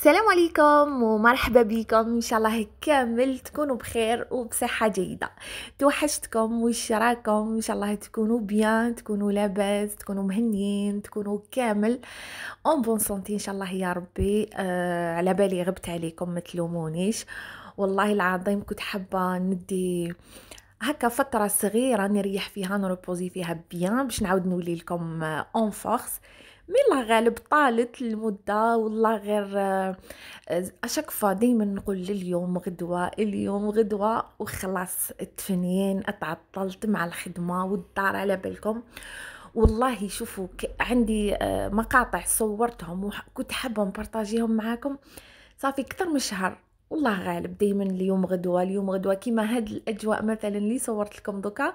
السلام عليكم ومرحبا بكم ان شاء الله كامل تكونوا بخير وبصحه جيده توحشتكم وش راكم ان شاء الله تكونوا بيان تكونوا لاباس تكونوا مهنيين تكونوا كامل اون بون سونتي ان شاء الله يا ربي آه على بالي غبت عليكم ما تلومونيش والله العظيم كنت حابه ندي هكا فتره صغيره نريح فيها نروبوزي فيها بيان باش نعاود نولي لكم اون آه، فورس مي لا غالب طالت المده والله غير اشك فا دائما نقول لليوم غدوه اليوم غدوه وخلاص تفنيين اتعطلت مع الخدمه والدار على بالكم والله شوفوا عندي آه، مقاطع صورتهم وكنت حابه نبارطاجيهم معاكم صافي اكثر من شهر والله غالب دائما اليوم غدوه اليوم غدوه كيما هاد الاجواء مثلا اللي صورت لكم دوكا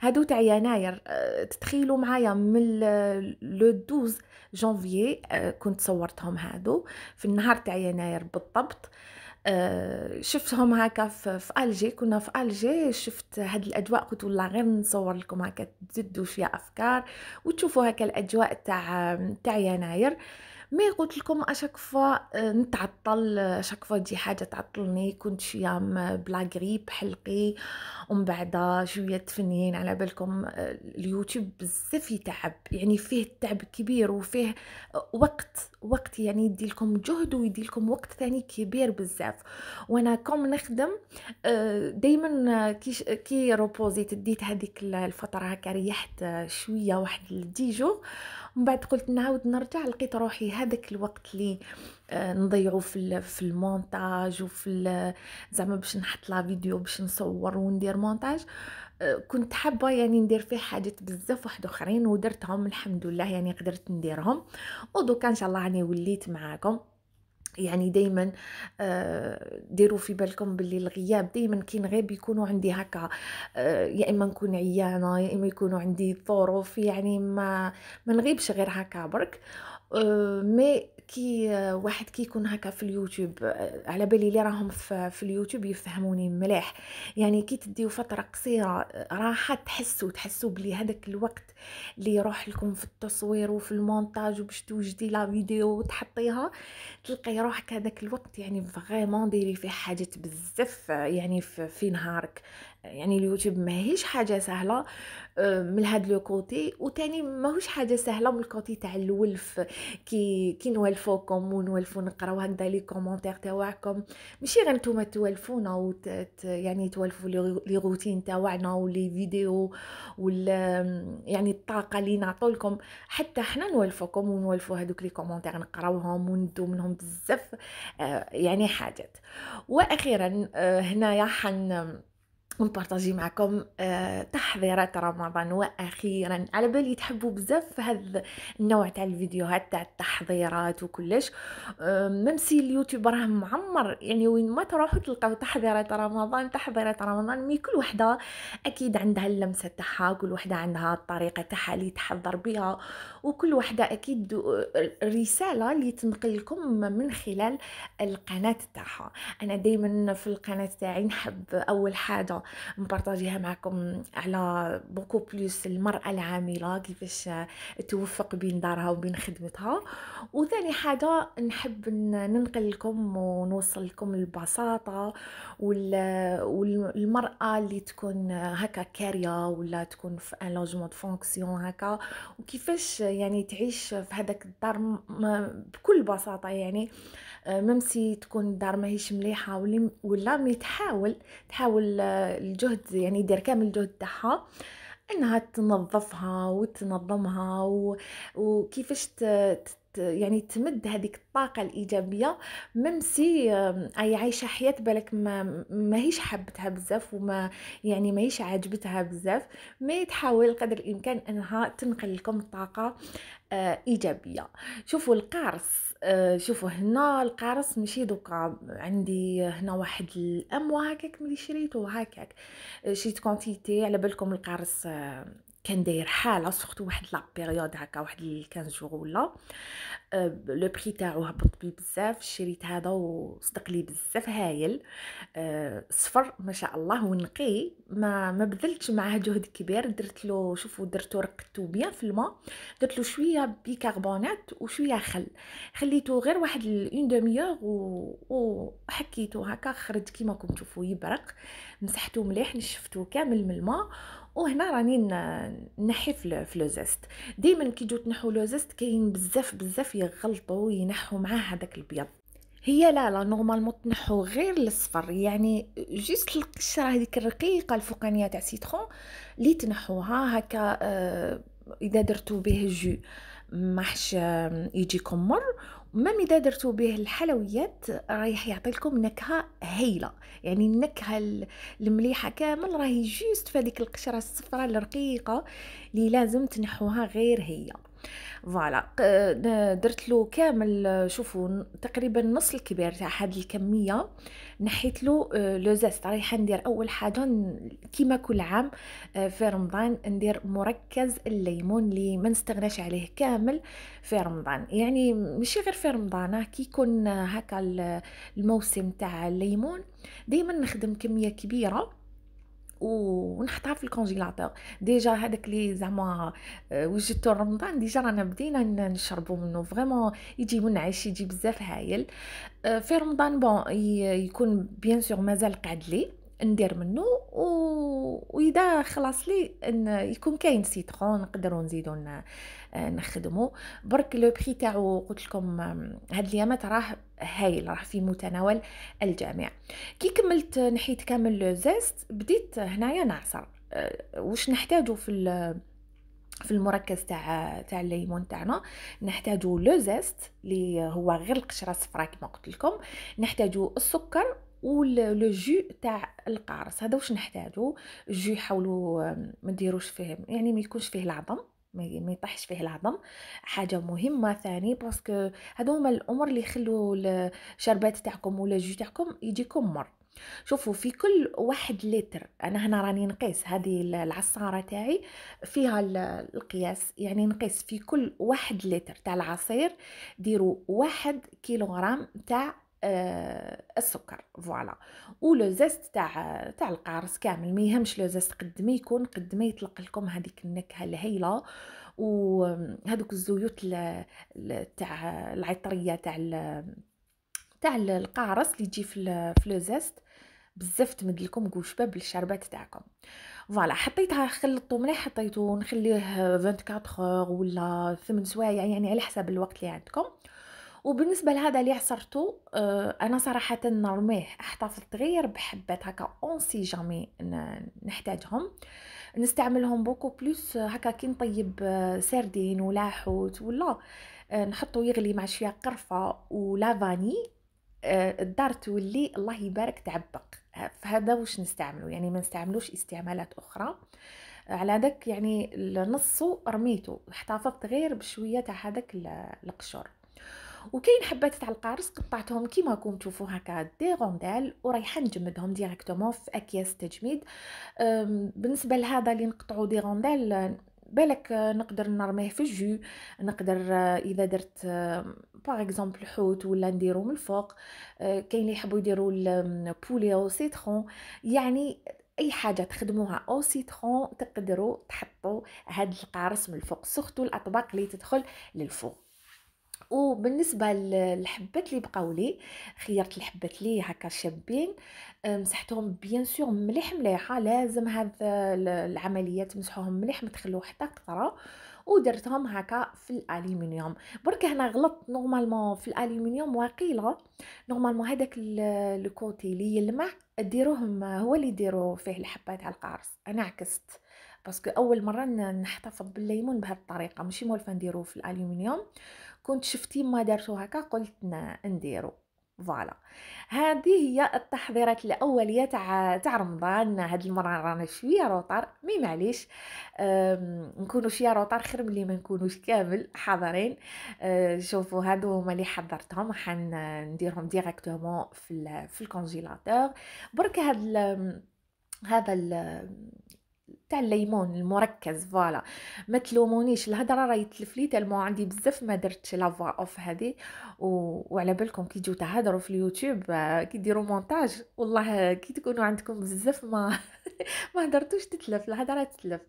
هادو تاع يناير آه، تتخيلوا معايا من لو 12 جانفي آه، كنت صورتهم هادو في النهار تاع يناير بالضبط آه، شفتهم هكا في الجي كنا في الجي شفت هاد الاجواء قلت والله غير نصور لكم هكا تزدوا فيها افكار وتشوفوا هكا الاجواء تاع تاع يناير مي قلت لكم اشاك فوا آه، نتعطل اشاك فوا دي حاجه تعطلني كنت شويه بلا غريب حلقي ومن بعد شويه تفنيين على بالكم آه، اليوتيوب بزاف يتعب يعني فيه تعب كبير وفيه آه، وقت وقت يعني يدي لكم جهد ويدي لكم وقت ثاني كبير بزاف وانا كوم نخدم دائما كي كي روبوزيت ديت هذيك الفتره هكا ريحت شويه واحد الديجو من بعد قلت نعاود نرجع لقيت روحي هذاك الوقت اللي آه، نضيعه في في المونتاج وفي زعما باش نحط لا فيديو باش نصور وندير مونتاج آه، كنت حابه يعني ندير فيه حاجات بزاف واحد اخرين ودرتهم الحمد لله يعني قدرت نديرهم ودوكا ان شاء الله راني وليت معاكم يعني دايما آه، ديروا في بالكم باللي الغياب دايما كي غير بيكونوا عندي هكا آه، يا اما نكون عيانه يا اما يكونوا عندي ظروف يعني ما ما نغيبش غير هكا برك آه، مي كي واحد كيكون هكا في اليوتيوب على بالي اللي راهم في اليوتيوب يفهموني مليح يعني كي تديو فتره قصيره راحه تحسوا تحسوا بلي هذاك الوقت اللي يروح لكم في التصوير وفي المونتاج وباش توجدي لا فيديو وتحطيها تلقاي روحك هذاك الوقت يعني فريمون ديري فيه حاجات بزاف يعني في, نهارك يعني اليوتيوب ماهيش حاجه سهله من هاد لو كوتي وتاني ماهوش حاجه سهله من الكوتي تاع الولف كي كي توالفوكم ونوالفو نقراو هكذا لي كومونتير تاوعكم ماشي غير نتوما توالفونا و يعني توالفو لي روتين تاوعنا ولي فيديو وال يعني الطاقه اللي نعطو لكم حتى حنا نوالفوكم ونوالفو هذوك لي كومونتير نقراوهم وندو منهم بزاف آه، يعني حاجات واخيرا آه، هنايا حن ونبارطاجي معكم آه، تحضيرات رمضان واخيرا على بالي تحبوا بزاف هذا النوع تاع الفيديوهات تاع التحضيرات وكلش آه، ممسي اليوتيوب راه معمر يعني وين ما تروحوا تلقاو تحضيرات رمضان تحضيرات رمضان مي كل وحده اكيد عندها اللمسه تاعها كل وحده عندها الطريقه تاعها اللي تحضر بها وكل وحده اكيد آه، رساله اللي تنقل لكم من خلال القناه تاعها انا دائما في القناه تاعي نحب اول حاجه نبارطاجيها معكم على بوكو بلوس المراه العامله كيفاش توفق بين دارها وبين خدمتها وثاني حاجه نحب ننقل لكم ونوصل لكم البساطه والمراه اللي تكون هكا كاريا ولا تكون في ان لوجمون فونكسيون هكا وكيفاش يعني تعيش في هذاك الدار بكل بساطه يعني ممسي تكون الدار ماهيش مليحه ولا مي تحاول تحاول الجهد يعني يدير كامل الجهد تاعها انها تنظفها وتنظمها و... وكيفاش ت... يعني تمد هذيك الطاقة الإيجابية ممسي أي عايشة حياة بالك ما ماهيش حبتها بزاف وما يعني ماهيش عاجبتها بزاف ما تحاول قدر الإمكان أنها تنقل لكم طاقة آه، إيجابية شوفوا القارص أه شوفوا هنا القارص ماشي دوكا عندي هنا واحد الاموا هكاك ملي شريته هكاك شريت كونتيتي على بالكم القارص آه، كان داير حاله سورتو واحد لا بيريود هكا واحد 15 جوغ ولا أه، لو بري تاعو هبط بي بزاف شريت هذا وصدق لي بزاف هايل أه، صفر ما شاء الله ونقي ما ما بذلتش معاه جهد كبير درت له شوفوا درتو رقدتو بيان في الماء درت له شويه بيكربونات وشويه خل خليته غير واحد اون دوميور وحكيته هكا خرج كيما راكم تشوفوا يبرق مسحته مليح نشفته كامل من الماء وهنا راني نحي في لو زيست ديما كي جو تنحو لو زيست كاين بزاف بزاف يغلطوا ينحوا معاه هذاك البيض هي لا لا نورمالمون تنحو غير الصفر يعني جيست القشره هذيك الرقيقه الفوقانيه تاع سيترون اللي تنحوها هكا آه، اذا درتو به جو ماحش يجيكم مر المهم اذا درتو به الحلويات رايح لكم نكهه هايله يعني النكهه المليحه كامل راهي جوست في هذيك القشره الصفراء الرقيقه اللي لازم تنحوها غير هي فوالا درت له كامل شوفوا تقريبا نص الكبير تاع هذه الكميه نحيت له آه، لو زيست رايحه ندير اول حاجه كيما كل عام آه، في رمضان ندير مركز الليمون اللي ما نستغناش عليه كامل في رمضان يعني ماشي غير في رمضان اه، كي يكون هكا الموسم تاع الليمون دائما نخدم كميه كبيره ونحطها في الكونجيلاتور ديجا هذاك لي زعما آه، وجدته رمضان ديجا رانا بدينا نشربوا منه فريمون يجي منعش يجي بزاف هايل آه، في رمضان بون يكون بيان سور مازال قاعد لي ندير منه و... واذا خلاص لي ان يكون كاين سيترون نقدروا نزيدو آه، نخدمو برك لو بري تاعو قلت لكم هاد ليامات راه هايل راح في متناول الجميع كي كملت نحيت كامل زيست بديت هنايا نعصر آه، واش نحتاجو في في المركز تاع تاع الليمون تاعنا نحتاجو لو زيست اللي هو غير القشره الصفراء كما قلت لكم نحتاجو السكر ولو جو تاع القارص هذا واش نحتاجو الجو حاولوا آه، ما فيه يعني ما يكونش فيه العظم ما يطيحش فيه العظم حاجه مهمه ثاني باسكو هادو هما الامور اللي يخلوا الشربات تاعكم ولا الجو تاعكم يجيكم مر شوفوا في كل واحد لتر انا هنا راني نقيس هذه العصاره تاعي فيها القياس يعني نقيس في كل واحد لتر تاع العصير ديروا واحد كيلوغرام تاع آه، السكر فوالا ولو زيست تاع تاع القارص كامل ما يهمش لو زيست قد ما يكون قد ما يطلق لكم هذيك النكهه الهايله وهذوك الزيوت تاع العطريه تاع تاع القارص اللي تجي في لو زيست بزاف تمد لكم قول للشربات تاعكم فوالا حطيتها خلطو مليح حطيتو نخليه 24 آه، اور ولا 8 سوايع يعني على حسب الوقت اللي عندكم وبالنسبه لهذا اللي عصرته آه، انا صراحه نرميه احتفظت غير بحبات هكا أونسي جامي نحتاجهم نستعملهم بوكو بلوس هكا كي نطيب آه، سردين ولا حوت آه، ولا نحطو يغلي مع شويه قرفه ولا فاني الدار تولي الله يبارك تعبق فهذا واش نستعملو يعني ما نستعملوش استعمالات اخرى على ذاك يعني نصو رميتو احتفظت غير بشويه تاع هذاك القشور وكاين حبات تاع القارص قطعتهم كيما راكم تشوفوا هكا دي روندال ورايحه نجمدهم ديريكتومون في اكياس تجميد بالنسبه لهذا اللي نقطعوا دي روندال بالك نقدر نرميه في الجو نقدر آه، اذا درت باغ اكزومبل حوت ولا نديرو من الفوق آه، كاين اللي يحبوا يديروا البولي او سيترون يعني اي حاجه تخدموها او سيترون تقدروا تحطوا هاد القارص من الفوق سورتو الاطباق اللي تدخل للفوق وبالنسبه للحبات اللي بقاو لي خيرت الحبات لي هكا شابين مسحتهم بيان سور مليح مليحه لازم هاد العمليه تمسحوهم مليح ما تخلو حتى قطره ودرتهم هكا في الالومنيوم برك هنا غلطت نورمالمون في الالومنيوم وقيله نورمالمون هذاك الكوتي اللي يلمع ديروهم هو اللي يديروا فيه الحبات على القارص انا عكست باسكو اول مره نحتفظ بالليمون بهذه الطريقه ماشي مولفه نديروه في الالومنيوم كنت شفتي ما دارتو هكا قلت نديرو فوالا هذه هي التحضيرات الاوليه تاع تاع رمضان هاد المره رانا شويه روطار مي معليش نكونوا شويه روطار خير ملي ما نكونوش كامل حاضرين آه، شوفوا هادو هما اللي حضرتهم حنديرهم ديريكتومون في في الكونجيلاتور برك هاد هذا تاع الليمون المركز فوالا ما تلومونيش الهضره راهي تلفلي لي تالمو عندي بزاف ما درتش لا فوا اوف هذه و... وعلى بالكم كي تجيو تهضروا في اليوتيوب آه، كي ديروا مونتاج والله آه، كي تكونوا عندكم بزاف ما ما هضرتوش تتلف الهضره تتلف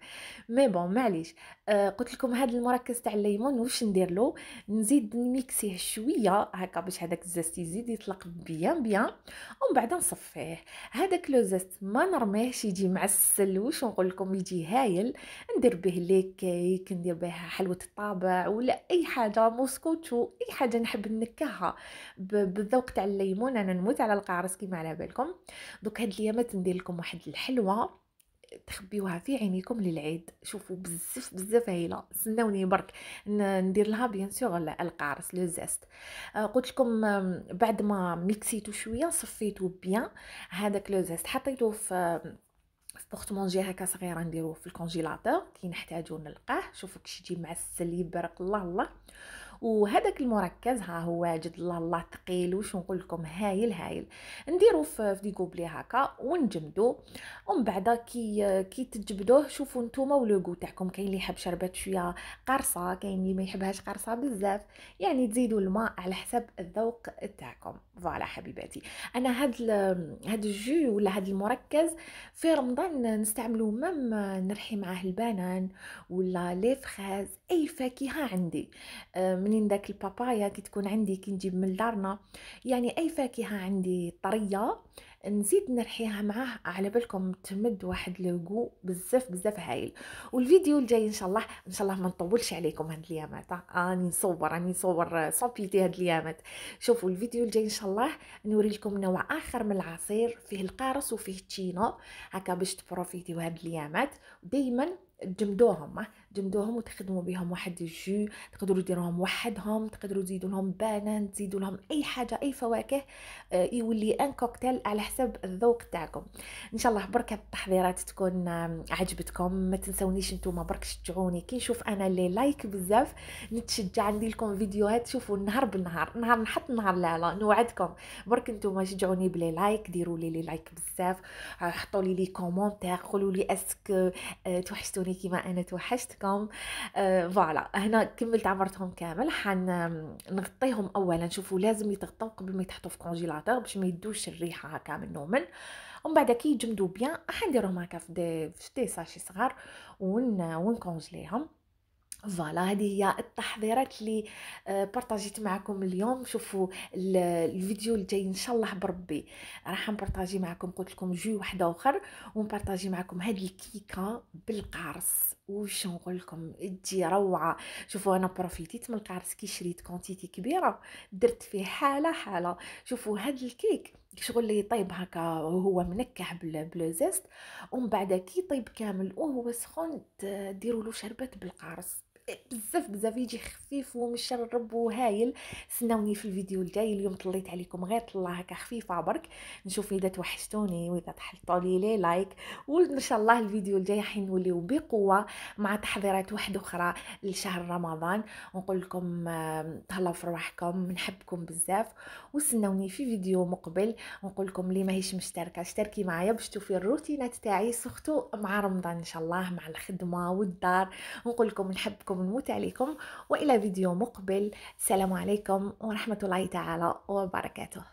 مي بون معليش آه قلت لكم هذا المركز تاع الليمون واش ندير له نزيد نميكسيه شويه هكا باش هذاك الزست يزيد يطلق بيان بيان ومن بعد نصفيه هذاك لو زست ما نرميهش يجي معسل واش نقول لكم ويجي هايل ندير به لي كيك ندير بها حلوه الطابع ولا اي حاجه موسكوتشو اي حاجه نحب نكهها بالذوق تاع الليمون انا نموت على القارص كيما على بالكم دوك هاد ليامات ندير لكم واحد الحلوه تخبيوها في عينيكم للعيد شوفوا بزاف بزاف هايله سناوني برك ندير لها بيان سور القارص لو زيست آه، قلت لكم بعد ما ميكسيتو شويه صفيتو بيان هذاك لو زيست حطيته في في مونجي هكا صغيره نديروه في الكونجيلاتور كي نحتاجو نلقاه شوفوا كيش يجي مع السليب بارك الله الله وهذاك المركز ها هو جد الله الله ثقيل واش نقول لكم هايل هايل نديرو في ديكوبلي هكا ونجمدو ومن بعد كي كي تجبدوه شوفوا نتوما ولو غو تاعكم كاين اللي يحب شربات شويه قرصه كاين اللي ما يحبهاش قرصه بزاف يعني تزيدوا الماء على حسب الذوق تاعكم فوالا حبيباتي انا هاد هاد الجو ولا هاد المركز في رمضان نستعملو مام نرحي معاه البنان ولا لي فخاز اي فاكهه عندي من منين داك البابايا كي تكون عندي كي نجيب من دارنا يعني اي فاكهه عندي طريه نزيد نرحيها معاه على بالكم تمد واحد لوغو بزاف بزاف هايل والفيديو الجاي ان شاء الله ان شاء الله ما نطولش عليكم هاد اليامات راني نصور راني نصور صوبيتي هاد اليامات شوفوا الفيديو الجاي ان شاء الله نوري لكم نوع اخر من العصير فيه القارص وفيه التشينو هكا باش تبروفيتيو هاد اليامات دائما تجمدوهم جمدوهم وتخدموا بهم واحد الجو تقدروا ديروهم وحدهم تقدروا تزيدوا لهم بانان تزيدوا لهم اي حاجه اي فواكه آه، يولي ان كوكتيل على حسب الذوق تاعكم ان شاء الله برك التحضيرات تكون آه، عجبتكم ما تنسونيش نتوما برك شجعوني كي نشوف انا لي لايك بزاف نتشجع ندير لكم فيديوهات شوفوا النهار بالنهار نهار نحط نهار لا لا نوعدكم برك نتوما شجعوني بلي لايك ديروا لي لي لايك بزاف حطوا لي لي كومونتير قولوا لي اسك آه، توحشتوني كيما انا توحشتكم حياتكم آه فوالا هنا كملت عمرتهم كامل حن نغطيهم اولا نشوفوا لازم يتغطاو قبل ما يتحطوا في كونجيلاتور باش ما يدوش الريحه هكا من من ومن بعد كي يجمدوا بيان حنديرهم هكا في دي, في دي ساشي صغار ون ونكونجليهم فوالا هذه هي التحضيرات اللي آه، بارطاجيت معكم اليوم شوفوا الفيديو الجاي ان شاء الله بربي راح نبارطاجي معكم قلت لكم جو واحده اخر ونبارطاجي معكم هذه الكيكه بالقارص نقول نقولكم تجي روعه شوفوا انا بروفيتيت من الكارت كي شريت كونتيتي كبيره درت فيه حاله حاله شوفوا هاد الكيك شغل اللي يطيب هكا وهو منكح بلوزيست ومن بعد كي طيب كامل وهو سخون ديروا له شربات بالقارص بزاف بزاف يجي خفيف ومشرب وهايل سناوني في الفيديو الجاي اليوم طليت عليكم غير طله هكا خفيفه برك نشوف اذا توحشتوني واذا تحطوا لي لي لايك وان شاء الله الفيديو الجاي نوليو بقوه مع تحضيرات واحده اخرى لشهر رمضان ونقول لكم تهلاو في رواحكم نحبكم بزاف وسناوني في فيديو مقبل ونقول لكم اللي ماهيش مشتركه اشتركي معايا باش تشوفي الروتينات تاعي سختو مع رمضان ان شاء الله مع الخدمه والدار ونقول لكم نحبكم أحبكم ونموت عليكم وإلى فيديو مقبل السلام عليكم ورحمة الله تعالى وبركاته